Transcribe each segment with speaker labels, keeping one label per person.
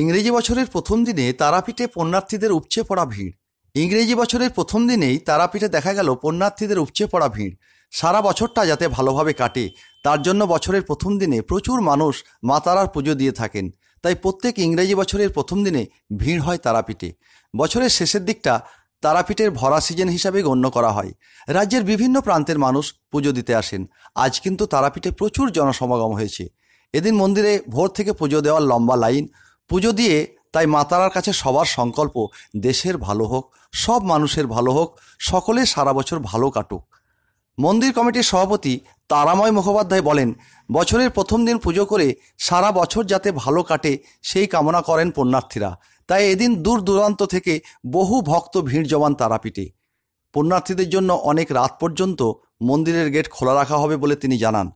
Speaker 1: ইংরেজি বছরের প্রথম দিনে তারাপীঠে পণ্যার্থীদের উপচে পড়া ভিড় ইংরেজি বছরের প্রথম দিনেই তারাপীঠে দেখা গেল পণ্যার্থীদের উপচে পড়া ভিড় সারা বছরটা যাতে ভালোভাবে কাটে তার জন্য বছরের প্রথম দিনে প্রচুর মানুষ মা তারার পুজো দিয়ে থাকেন তাই প্রত্যেক ইংরেজি বছরের প্রথম দিনে ভিড় হয় তারাপীঠে বছরের শেষের দিকটা তারাপীঠের ভরা সিজন হিসাবে গণ্য করা হয় রাজ্যের বিভিন্ন প্রান্তের মানুষ পুজো দিতে আসেন আজ কিন্তু তারাপীঠে প্রচুর জনসমাগম হয়েছে এদিন মন্দিরে ভোর থেকে পুজো দেওয়ার লম্বা লাইন পুজো দিয়ে তাই মাতারার কাছে সবার সংকল্প দেশের ভালো হোক সব মানুষের ভালো হোক সকলে সারা বছর ভালো কাটুক মন্দির কমিটির সভাপতি তারাময় মুখোপাধ্যায় বলেন বছরের প্রথম দিন পুজো করে সারা বছর যাতে ভালো কাটে সেই কামনা করেন পুণ্যার্থীরা তাই এদিন দূর দূরান্ত থেকে বহু ভক্ত ভিড় জমান তারাপীঠে পুণ্যার্থীদের জন্য অনেক রাত পর্যন্ত মন্দিরের গেট খোলা রাখা হবে বলে তিনি জানান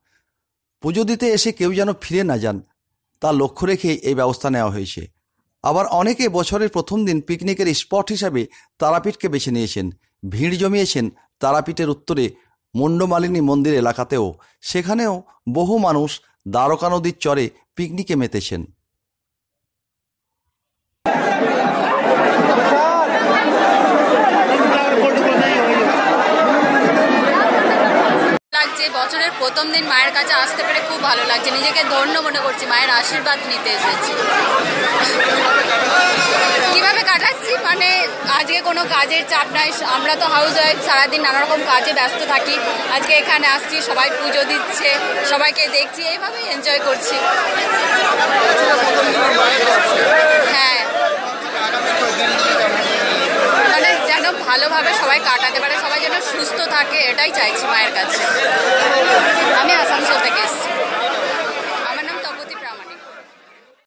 Speaker 1: পুজো দিতে এসে কেউ যেন ফিরে না যান তা লক্ষ্য রেখে এই ব্যবস্থা নেওয়া হয়েছে আবার অনেকে বছরের প্রথম দিন পিকনিকের স্পট হিসাবে তারাপীঠকে বেছে নিয়েছেন ভিড় জমিয়েছেন তারাপীঠের উত্তরে মুন্ডমালিনী মন্দির এলাকাতেও সেখানেও বহু মানুষ দ্বারকা নদীর চরে পিকনিকে মেতেছেন
Speaker 2: যে বছরের প্রথম দিন মায়ের কাছে আসতে পেরে খুব ভালো লাগছে নিজেকে ধন্য মনে করছি মায়ের আশীর্বাদ নিতে এসেছি কিভাবে কাটাচ্ছি মানে আজকে কোনো কাজের চাপ নাই আমরা তো হাউস ওয়াইফ সারাদিন নানারকম কাজে ব্যস্ত থাকি আজকে এখানে আসছি সবাই পুজো দিচ্ছে সবাইকে দেখছি এইভাবেই এনজয় করছি ভালোভাবে সবাই কাটাতে পারে সবাই যেন সুস্থ থাকে এটাই চাইছি মায়ের কাছে আমি আসানসোল থেকে এসেছি